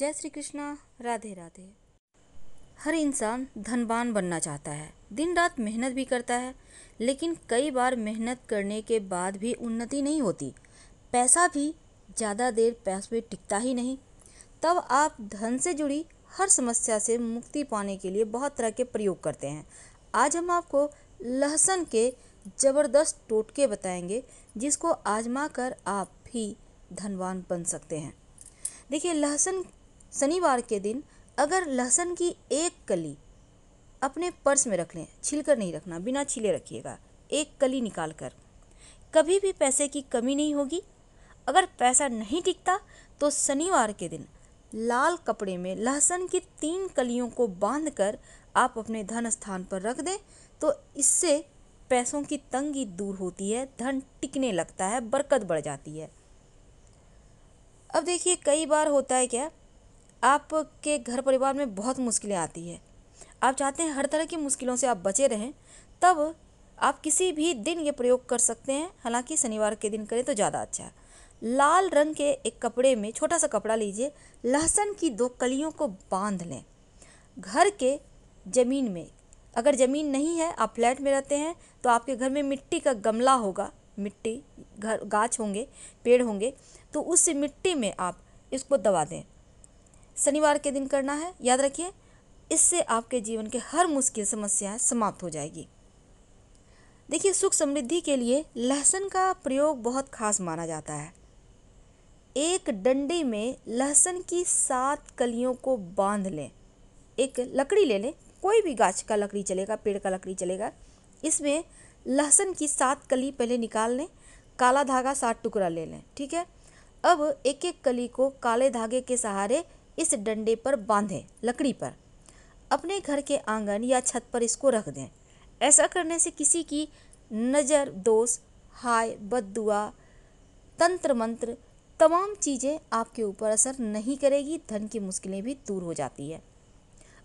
जय श्री कृष्णा राधे राधे हर इंसान धनवान बनना चाहता है दिन रात मेहनत भी करता है लेकिन कई बार मेहनत करने के बाद भी उन्नति नहीं होती पैसा भी ज़्यादा देर पैस में टिकता ही नहीं तब आप धन से जुड़ी हर समस्या से मुक्ति पाने के लिए बहुत तरह के प्रयोग करते हैं आज हम आपको लहसुन के ज़बरदस्त टोटके बताएंगे जिसको आजमा कर आप भी धनवान बन सकते हैं देखिए लहसुन शनिवार के दिन अगर लहसुन की एक कली अपने पर्स में रख लें छिलकर नहीं रखना बिना छिले रखिएगा एक कली निकाल कर कभी भी पैसे की कमी नहीं होगी अगर पैसा नहीं टिकता तो शनिवार के दिन लाल कपड़े में लहसुन की तीन कलियों को बांध कर आप अपने धन स्थान पर रख दें तो इससे पैसों की तंगी दूर होती है धन टिकने लगता है बरकत बढ़ जाती है अब देखिए कई बार होता है क्या आपके घर परिवार में बहुत मुश्किलें आती है आप चाहते हैं हर तरह की मुश्किलों से आप बचे रहें तब आप किसी भी दिन ये प्रयोग कर सकते हैं हालांकि शनिवार के दिन करें तो ज़्यादा अच्छा है लाल रंग के एक कपड़े में छोटा सा कपड़ा लीजिए लहसुन की दो कलियों को बांध लें घर के ज़मीन में अगर ज़मीन नहीं है आप फ्लैट में रहते हैं तो आपके घर में मिट्टी का गमला होगा मिट्टी घर गाछ होंगे पेड़ होंगे तो उस मिट्टी में आप इसको दबा दें शनिवार के दिन करना है याद रखिए इससे आपके जीवन के हर मुश्किल समस्याएं समाप्त हो जाएगी देखिए सुख समृद्धि के लिए लहसुन का प्रयोग बहुत खास माना जाता है एक डंडे में लहसुन की सात कलियों को बांध लें एक लकड़ी ले लें कोई भी गाछ का लकड़ी चलेगा पेड़ का लकड़ी चलेगा इसमें लहसुन की सात कली पहले निकाल लें काला धागा सात टुकड़ा ले लें ठीक है अब एक एक कली को काले धागे के सहारे इस डंडे पर बांधें लकड़ी पर अपने घर के आंगन या छत पर इसको रख दें ऐसा करने से किसी की नज़र दोष हाय बदुआ तंत्र मंत्र तमाम चीज़ें आपके ऊपर असर नहीं करेगी धन की मुश्किलें भी दूर हो जाती है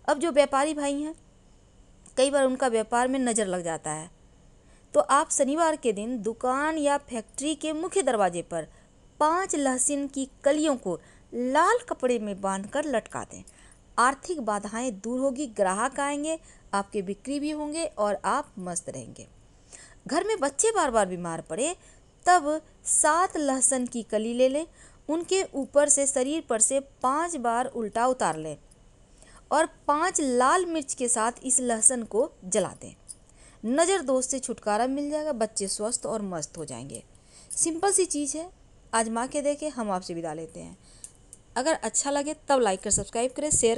अब जो व्यापारी भाई हैं कई बार उनका व्यापार में नज़र लग जाता है तो आप शनिवार के दिन दुकान या फैक्ट्री के मुख्य दरवाजे पर पांच लहसुन की कलियों को लाल कपड़े में बांधकर लटका दें आर्थिक बाधाएं दूर होगी ग्राहक आएंगे आपके बिक्री भी होंगे और आप मस्त रहेंगे घर में बच्चे बार बार बीमार पड़े तब सात लहसुन की कली ले लें उनके ऊपर से शरीर पर से पांच बार उल्टा उतार लें और पांच लाल मिर्च के साथ इस लहसुन को जला दें नज़र दोष से छुटकारा मिल जाएगा बच्चे स्वस्थ और मस्त हो जाएंगे सिंपल सी चीज़ है आजमा के देखें हम आपसे विदा लेते हैं अगर अच्छा लगे तब लाइक कर सब्सक्राइब करें शेयर